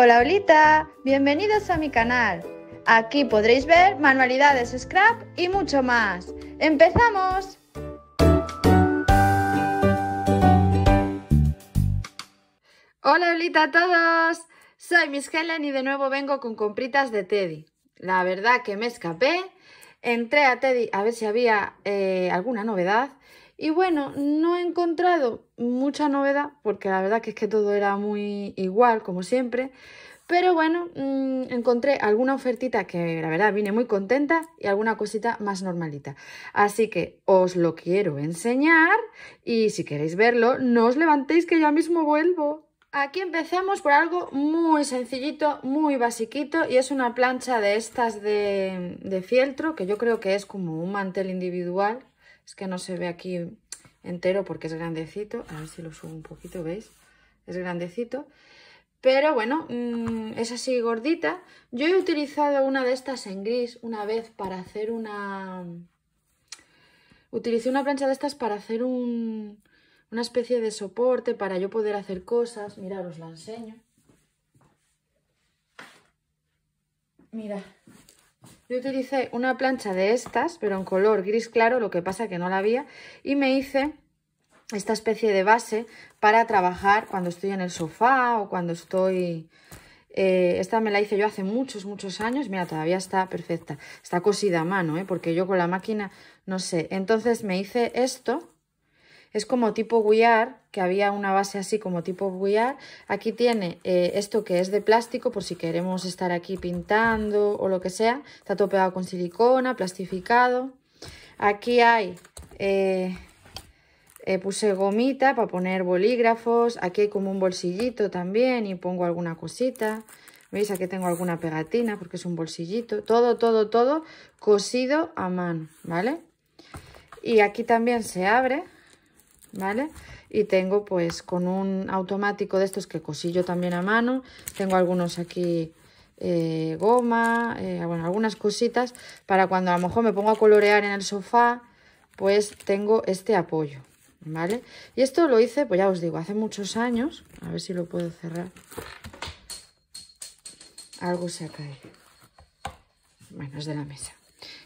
Hola, Olita, bienvenidos a mi canal. Aquí podréis ver manualidades scrap y mucho más. ¡Empezamos! Hola, Olita a todos. Soy Miss Helen y de nuevo vengo con compritas de Teddy. La verdad que me escapé. Entré a Teddy a ver si había eh, alguna novedad y bueno, no he encontrado mucha novedad, porque la verdad que es que todo era muy igual, como siempre. Pero bueno, mm, encontré alguna ofertita que la verdad vine muy contenta y alguna cosita más normalita. Así que os lo quiero enseñar y si queréis verlo, no os levantéis que ya mismo vuelvo. Aquí empezamos por algo muy sencillito, muy basiquito y es una plancha de estas de, de fieltro que yo creo que es como un mantel individual es que no se ve aquí entero porque es grandecito. A ver si lo subo un poquito, ¿veis? Es grandecito. Pero bueno, mm, es así gordita. Yo he utilizado una de estas en gris una vez para hacer una... Utilicé una plancha de estas para hacer un, una especie de soporte para yo poder hacer cosas. Mirad, os la enseño. Mira, yo utilicé una plancha de estas, pero en color gris claro, lo que pasa que no la había, y me hice esta especie de base para trabajar cuando estoy en el sofá o cuando estoy... Eh, esta me la hice yo hace muchos, muchos años. Mira, todavía está perfecta. Está cosida a mano, ¿eh? porque yo con la máquina, no sé. Entonces me hice esto es como tipo guiar, que había una base así como tipo guiar. Aquí tiene eh, esto que es de plástico por si queremos estar aquí pintando o lo que sea. Está todo con silicona, plastificado. Aquí hay... Eh, eh, puse gomita para poner bolígrafos. Aquí hay como un bolsillito también y pongo alguna cosita. ¿Veis? Aquí tengo alguna pegatina porque es un bolsillito. Todo, todo, todo cosido a mano, ¿vale? Y aquí también se abre ¿vale? Y tengo pues con un automático de estos que cosillo también a mano, tengo algunos aquí eh, goma, eh, bueno, algunas cositas para cuando a lo mejor me pongo a colorear en el sofá, pues tengo este apoyo, ¿vale? Y esto lo hice, pues ya os digo, hace muchos años, a ver si lo puedo cerrar. Algo se ha caído. Bueno, es de la mesa.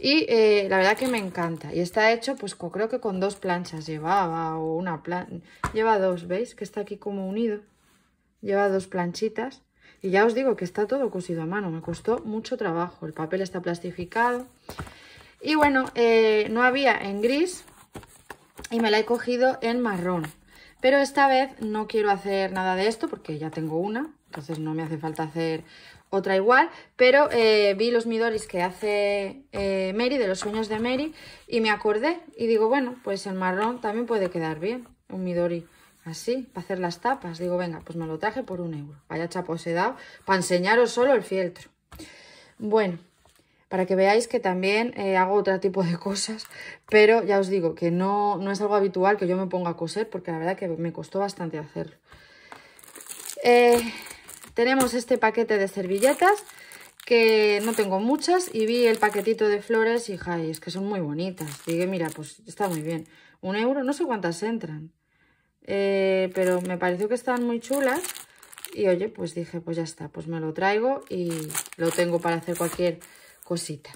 Y eh, la verdad que me encanta. Y está hecho, pues creo que con dos planchas llevaba, o una plancha. Lleva dos, ¿veis? Que está aquí como unido. Lleva dos planchitas. Y ya os digo que está todo cosido a mano. Me costó mucho trabajo. El papel está plastificado. Y bueno, eh, no había en gris. Y me la he cogido en marrón. Pero esta vez no quiero hacer nada de esto porque ya tengo una. Entonces no me hace falta hacer otra igual, pero eh, vi los midoris que hace eh, Mary, de los sueños de Mary, y me acordé y digo, bueno, pues el marrón también puede quedar bien, un midori así, para hacer las tapas. Digo, venga, pues me lo traje por un euro, vaya chapos he dado, para enseñaros solo el fieltro. Bueno, para que veáis que también eh, hago otro tipo de cosas, pero ya os digo que no, no es algo habitual que yo me ponga a coser, porque la verdad que me costó bastante hacerlo. Eh, tenemos este paquete de servilletas que no tengo muchas y vi el paquetito de flores y, es que son muy bonitas. Dije, mira, pues está muy bien. Un euro, no sé cuántas entran, eh, pero me pareció que están muy chulas. Y oye, pues dije, pues ya está, pues me lo traigo y lo tengo para hacer cualquier cosita.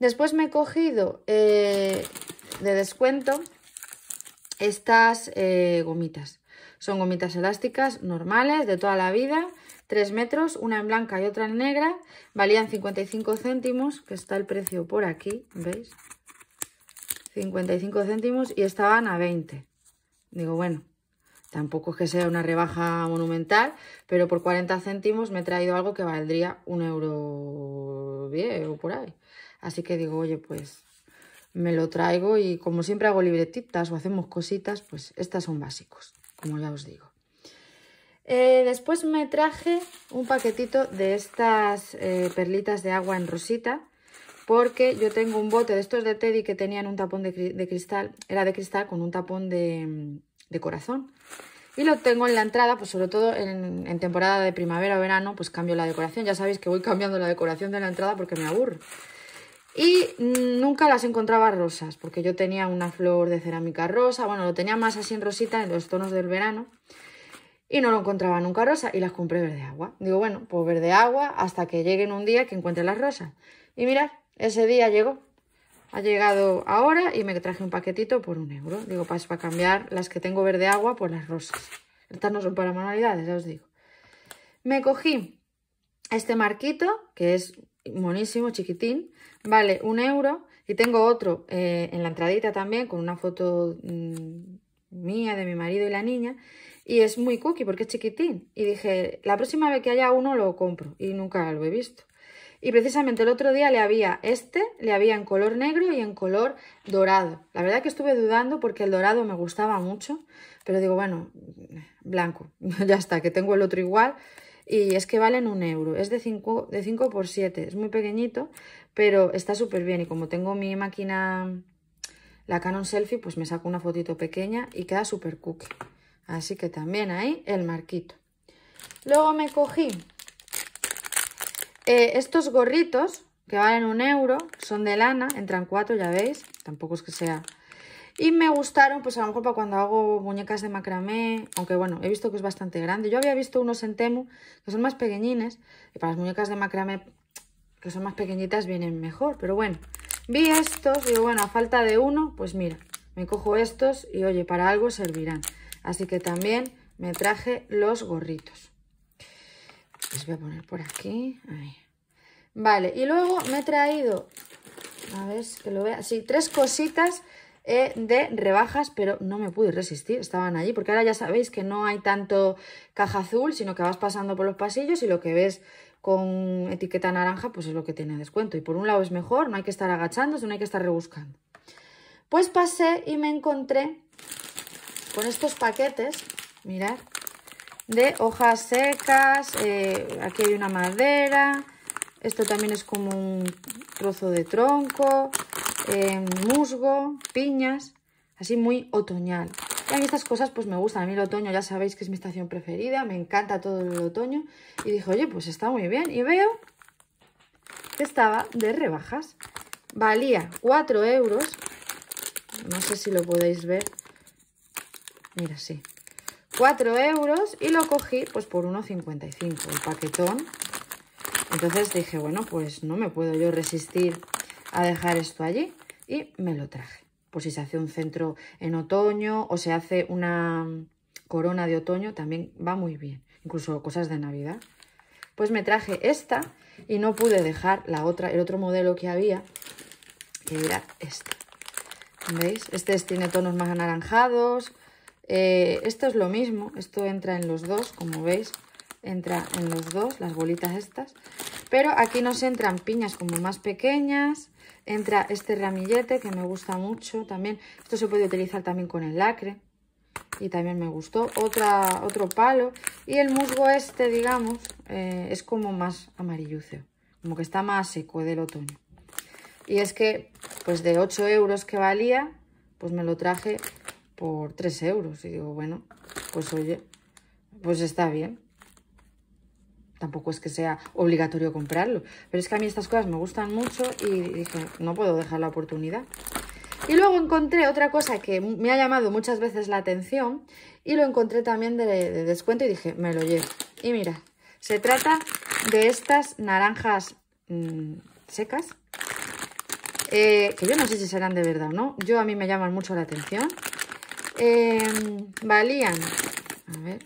Después me he cogido eh, de descuento estas eh, gomitas. Son gomitas elásticas normales de toda la vida, 3 metros, una en blanca y otra en negra. Valían 55 céntimos, que está el precio por aquí, ¿veis? 55 céntimos y estaban a 20. Digo, bueno, tampoco es que sea una rebaja monumental, pero por 40 céntimos me he traído algo que valdría un euro bien o por ahí. Así que digo, oye, pues me lo traigo y como siempre hago libretitas o hacemos cositas, pues estas son básicos como ya os digo. Eh, después me traje un paquetito de estas eh, perlitas de agua en rosita, porque yo tengo un bote de estos de Teddy que tenían un tapón de, cristal, era de cristal con un tapón de, corazón. Y lo tengo en la entrada, pues sobre todo en, en temporada de primavera o verano, pues cambio la decoración. Ya sabéis que voy cambiando la decoración de la entrada porque me aburro. Y nunca las encontraba rosas, porque yo tenía una flor de cerámica rosa, bueno, lo tenía más así en rosita en los tonos del verano, y no lo encontraba nunca rosa, y las compré verde agua. Digo, bueno, pues verde agua hasta que lleguen un día que encuentre las rosas. Y mirad, ese día llegó. Ha llegado ahora y me traje un paquetito por un euro. Digo, para, pues, para cambiar las que tengo verde agua por las rosas. Estas no son para manualidades, ya os digo. Me cogí este marquito, que es monísimo, chiquitín, vale un euro. Y tengo otro eh, en la entradita también, con una foto mm, mía, de mi marido y la niña. Y es muy cookie porque es chiquitín. Y dije, la próxima vez que haya uno lo compro. Y nunca lo he visto. Y precisamente el otro día le había este, le había en color negro y en color dorado. La verdad que estuve dudando porque el dorado me gustaba mucho. Pero digo, bueno, blanco. ya está, que tengo el otro igual y es que valen un euro, es de 5 de por 7, es muy pequeñito, pero está súper bien y como tengo mi máquina, la Canon Selfie, pues me saco una fotito pequeña y queda súper cookie. Así que también ahí el marquito. Luego me cogí eh, estos gorritos que valen un euro, son de lana, entran cuatro, ya veis, tampoco es que sea y me gustaron, pues a lo mejor para cuando hago muñecas de macramé, aunque bueno, he visto que es bastante grande. Yo había visto unos en Temu, que son más pequeñines, y para las muñecas de macramé, que son más pequeñitas, vienen mejor. Pero bueno, vi estos, digo, bueno, a falta de uno, pues mira, me cojo estos y oye, para algo servirán. Así que también me traje los gorritos. Los voy a poner por aquí. Vale, y luego me he traído, a ver que lo vea, sí, tres cositas eh, de rebajas, pero no me pude resistir, estaban allí, porque ahora ya sabéis que no hay tanto caja azul, sino que vas pasando por los pasillos y lo que ves con etiqueta naranja, pues es lo que tiene descuento. Y por un lado es mejor, no hay que estar agachándose, no hay que estar rebuscando. Pues pasé y me encontré con estos paquetes, mirad, de hojas secas, eh, aquí hay una madera, esto también es como un trozo de tronco, Em, musgo, piñas, así muy otoñal. Y a mí estas cosas pues me gustan, a mí el otoño ya sabéis que es mi estación preferida, me encanta todo el otoño. Y dije, oye, pues está muy bien. Y veo que estaba de rebajas. Valía 4 euros, no sé si lo podéis ver, mira, sí, 4 euros y lo cogí pues por 1,55 el paquetón. Entonces dije, bueno, pues no me puedo yo resistir a dejar esto allí y me lo traje. Por si se hace un centro en otoño o se hace una corona de otoño, también va muy bien. Incluso cosas de Navidad. Pues me traje esta y no pude dejar la otra, el otro modelo que había, que era este. ¿Veis? Este tiene tonos más anaranjados. Eh, esto es lo mismo, esto entra en los dos, como veis, entra en los dos, las bolitas estas. Pero aquí nos entran piñas como más pequeñas, Entra este ramillete que me gusta mucho también. Esto se puede utilizar también con el lacre y también me gustó. Otra, otro palo y el musgo este, digamos, eh, es como más amarilluceo, como que está más seco del otoño. Y es que, pues de 8 euros que valía, pues me lo traje por 3 euros. Y digo, bueno, pues oye, pues está bien tampoco es que sea obligatorio comprarlo. Pero es que a mí estas cosas me gustan mucho y dije, no puedo dejar la oportunidad. Y luego encontré otra cosa que me ha llamado muchas veces la atención y lo encontré también de, descuento y dije, me lo llevo. Y mira, se trata de estas naranjas mm, secas, eh, que yo no sé si serán de verdad o no. Yo a mí me llaman mucho la atención. Em, valían, a ver,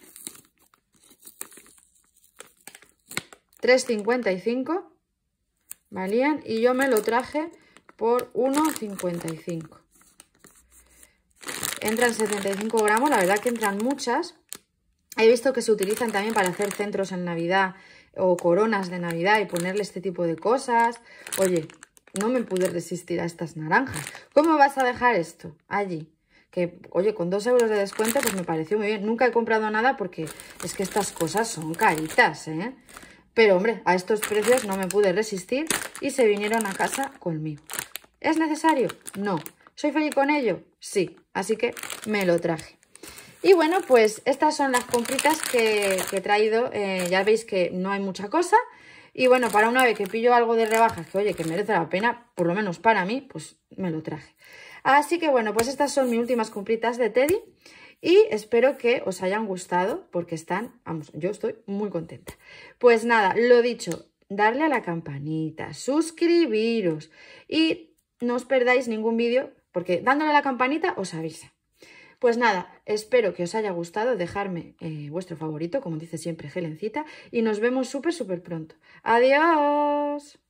3,55 valían y yo me lo traje por 1,55. Entran 75 gramos, la verdad que entran muchas. He visto que se utilizan también para hacer centros en Navidad o coronas de Navidad y ponerle este tipo de cosas. Oye, no me pude resistir a estas naranjas. ¿Cómo vas a dejar esto allí? Que, oye, con 2 euros de descuento, pues me pareció muy bien. Nunca he comprado nada porque es que estas cosas son caritas, ¿eh? Pero hombre, a estos precios no me pude resistir y se vinieron a casa conmigo. ¿Es necesario? No. ¿Soy feliz con ello? Sí. Así que me lo traje. Y bueno, pues estas son las compritas que, he traído. Eh, ya veis que no hay mucha cosa. Y bueno, para una vez que pillo algo de rebajas, que oye, que merece la pena, por lo menos para mí, pues me lo traje. Así que bueno, pues estas son mis últimas compritas de Teddy. Y espero que os hayan gustado porque están, vamos, yo estoy muy contenta. Pues nada, lo dicho, darle a la campanita, suscribiros y no os perdáis ningún vídeo porque dándole a la campanita os avisa. Pues nada, espero que os haya gustado, dejarme eh, vuestro favorito, como dice siempre Helencita, y nos vemos súper, súper pronto. ¡Adiós!